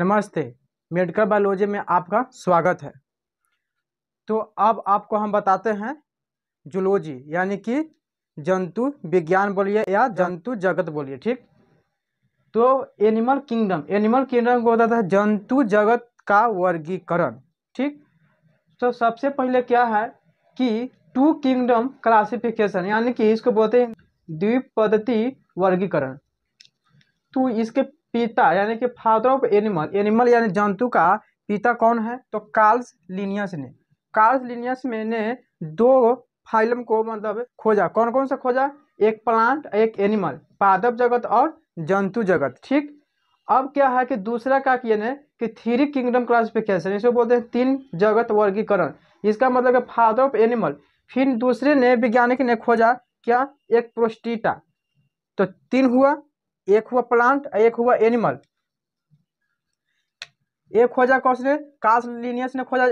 नमस्ते medical biology में आपका स्वागत है तो अब आपको हम बताते हैं जुलोजी यानी कि जंतु विज्ञान बोलिए या जंतु जगत बोलिए ठीक तो एनिमल किंगडम एनिमल किंगडम को बताता है जंतु जगत का वर्गीकरण ठीक तो सबसे पहले क्या है कि टू किंगडम क्लासिफिकेशन यानी कि इसको बोलते हैं द्विपद्धति वर्गीकरण तो इसके पिता यानी कि फादर ऑफ एनिमल एनिमल यानी जंतु का पिता कौन है तो कार्ल्स लिनियस ने कार्ल्स लिनियस में ने दो फाइलम को मतलब खोजा कौन कौन सा खोजा एक प्लांट एक एनिमल पादप जगत और जंतु जगत ठीक अब क्या है कि दूसरा का किए कि थ्री किंगडम क्लासिफिकेशन इसको बोलते हैं तीन जगत वर्गीकरण इसका मतलब है फादर ऑफ एनिमल फिर दूसरे ने वैज्ञानिक ने खोजा क्या एक प्रोस्टिटा तो तीन हुआ एक हुआ प्लांट एक हुआ एनिमल एक खोजा कौन से कास लिनियस ने खोजा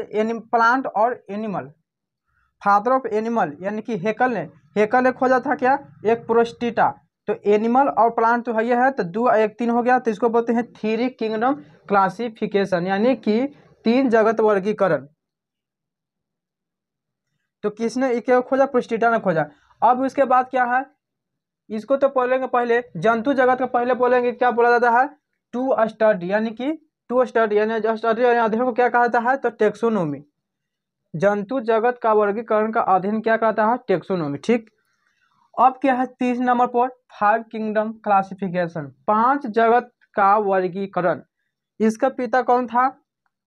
प्लांट और एनिमल फादर ऑफ एनिमल यानी कि हेकल ने हेकल ने खोजा था क्या एक प्रोस्टिटा तो एनिमल और प्लांट तो है है तो दो एक तीन हो गया तो इसको बोलते हैं थ्री किंगडम क्लासिफिकेशन यानी कि तीन जगत वर्गीकरण तो किसने खोजा प्रोस्टिटा ने खोजा अब उसके बाद क्या है इसको तो बोलेंगे पहले जंतु जगत का पहले बोलेंगे क्या बोला जाता है टू स्टडी यानी कि टू स्टडी यानी स्टडी यानी अध्ययन को क्या कहा है तो टेक्सोनोमी जंतु जगत का वर्गीकरण का अध्ययन क्या कहता है टेक्सोनोमी ठीक अब क्या है तीस नंबर पर फाइव किंगडम क्लासिफिकेशन पांच जगत का वर्गीकरण इसका पिता कौन था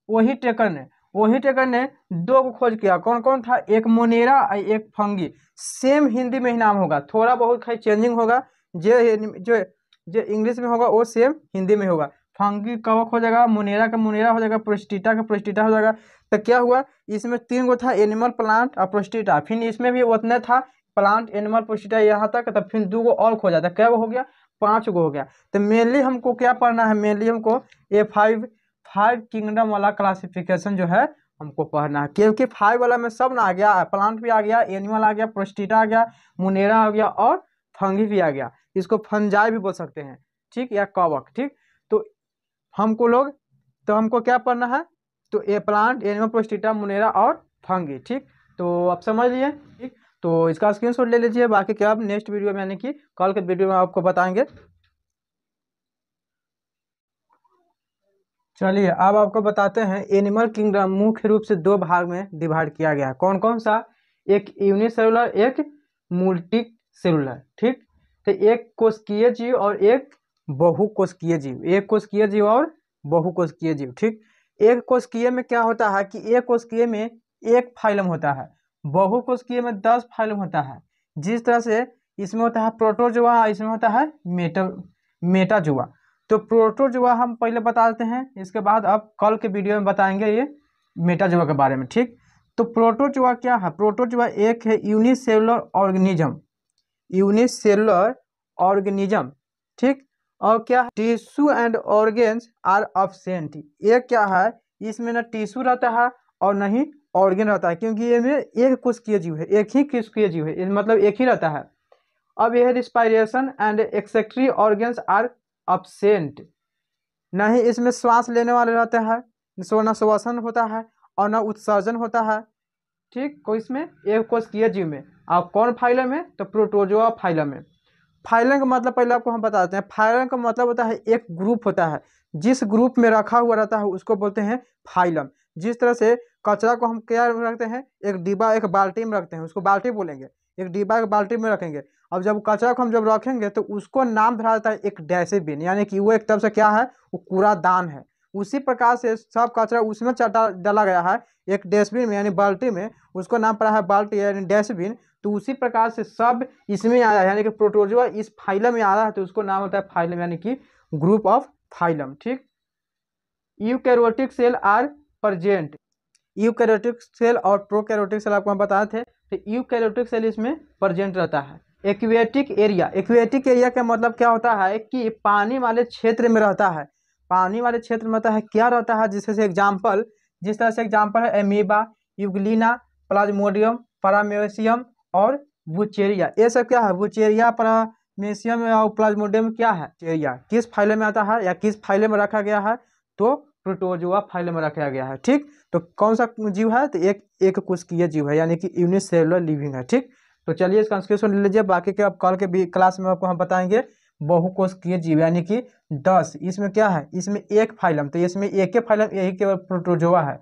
वही टेकन ने वहीं टेकर ने दो को खोज किया कौन कौन था एक मोनेरा और एक फंगी सेम हिंदी में ही नाम होगा थोड़ा बहुत खाई चेंजिंग होगा जो जो जो इंग्लिश में होगा वो सेम हिंदी में होगा फंगी कवक हो जाएगा मोनेरा का मुनेरा हो जाएगा प्रोस्टिटा का प्रोस्टिटा हो जाएगा तो क्या हुआ इसमें तीन गो था एनिमल प्लांट और प्रोस्टिटा फिर इसमें भी उतना था प्लांट एनिमल प्रोस्टिटा यहाँ तक तो फिर दो गो और खोजा था तो क्या गो हो गया पाँच गो हो गया तो मेनली हमको क्या पढ़ना है मेनली हमको ए फाइव फाइव किंगडम वाला क्लासिफिकेशन जो है हमको पढ़ना है क्योंकि फाइव वाला में सब ना आ गया प्लांट भी आ गया एनिमल आ गया प्रोस्टिटा आ गया मुनेरा आ गया और फंगी भी आ गया इसको फंजाई भी बोल सकते हैं ठीक या कवक ठीक तो हमको लोग तो हमको क्या पढ़ना है तो ए प्लांट एनिमल प्रोस्टिटा मुनेरा और फंगी ठीक तो आप समझ लिए ठीक तो इसका स्क्रीनशॉट ले लीजिए बाकी क्या आप नेक्स्ट वीडियो में यानी कि कल के वीडियो में आपको बताएंगे चलिए अब आपको बताते हैं एनिमल किंगडम मुख्य रूप से दो भाग में डिवाइड किया गया कौन कौन सा एक यूनिसेलुलर एक मल्टी सेलुलर ठीक तो एक कोशकीय जीव और एक बहुकोशिकीय जीव एक कोशकीय जीव और कोशकीय जीव ठीक एक कोशकीय में क्या होता है कि एक कोशकीय में एक फाइलम होता है बहुकोशिकीय में दस फाइलम होता है जिस तरह से इसमें होता है प्रोटोजुआ इसमें होता है मेटा मेटाजुआ तो प्रोटोजुआ हम पहले बता देते हैं इसके बाद अब कल के वीडियो में बताएंगे ये मेटाजोआ के बारे में ठीक तो प्रोटोजोआ क्या है प्रोटोजोआ एक है यूनिसेलुलर ऑर्गेनिज्म यूनिसेलुलर ऑर्गेनिज्म ठीक और क्या है tissue and organs are absent ये क्या है इसमें ना टिश्यू रहता है और न ही ऑर्गेन रहता है क्योंकि ये में एक किए जीव है एक ही किए जीव है मतलब एक ही रहता है अब यह respiration and excretory organs are absent ना ही इसमें श्वास लेने वाले रहते हैं सो न श्वसन होता है और न उत्सर्जन होता है ठीक को इसमें एक कोश किए जीव में और कौन फाइलम है तो प्रोटोजोआ फाइलम है फाइलम का मतलब पहले आपको हम बताते हैं फाइलम का मतलब होता है एक ग्रुप होता है जिस ग्रुप में रखा हुआ रहता है उसको बोलते हैं फाइलम जिस तरह से कचरा को हम क्या रखते हैं एक डिब्बा एक बाल्टी में रखते हैं उसको बाल्टी बोलेंगे एक डिब्बा के बाल्टी में रखेंगे अब जब कचरा को हम जब रखेंगे तो उसको नाम धरा जाता है एक डैसेबिन यानी कि वो एक तरफ से क्या है वो कूड़ादान है उसी प्रकार से सब कचरा उसमें डाला गया है एक डस्टबिन में यानी बाल्टी में उसको नाम पड़ा है बाल्टी यानी डस्टबिन तो उसी प्रकार से सब इसमें आया है यानी कि प्रोटोजोआ इस फाइलम में आ रहा है तो उसको नाम होता है फाइलम यानी कि ग्रुप ऑफ फाइलम ठीक eukaryotic cell are present eukaryotic cell और प्रोकैरियोटिक सेल आपको हम बताए थे तो यूकैरियोटिक सेल इसमें प्रजेंट रहता है एक्वेटिक एरिया एक्वेटिक एरिया का मतलब क्या होता है कि पानी वाले क्षेत्र में रहता है पानी वाले क्षेत्र में रहता है क्या रहता है जिससे से एग्जाम्पल जिस तरह से एग्जाम्पल है एमीबा यूगलिना प्लाज्मोडियम परामेशियम और बुचेरिया ये सब क्या है बुचेरिया परामेशियम और प्लाज्मोडियम क्या है चेरिया किस फाइले में आता है या किस फाइले में रखा गया है तो प्रोटोजोआ फाइल में रखा गया है ठीक तो कौन सा जीव है तो एक एक किया जीव है यानी कि यूनिसेलुलर लिविंग है ठीक तो चलिए इसका कंक्लूशन ले लीजिए बाकी के अब कल के भी क्लास में आपको हम बताएंगे बहुकोशिकीय जीव यानी कि दस इसमें क्या है इसमें एक फाइलम तो इसमें एक ही फाइलम यही केवल प्रोटोजोआ है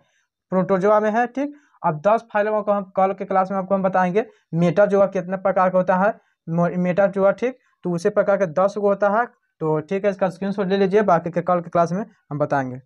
प्रोटोजोआ में है ठीक अब दस फाइलम को हम कल के क्लास में आपको हम बताएंगे मेटाजोआ कितने प्रकार का होता है मेटाजोआ ठीक तो उसी प्रकार के दस गो होता है तो ठीक है इसका स्क्रीन ले लीजिए बाकी के कल के क्लास में हम बताएंगे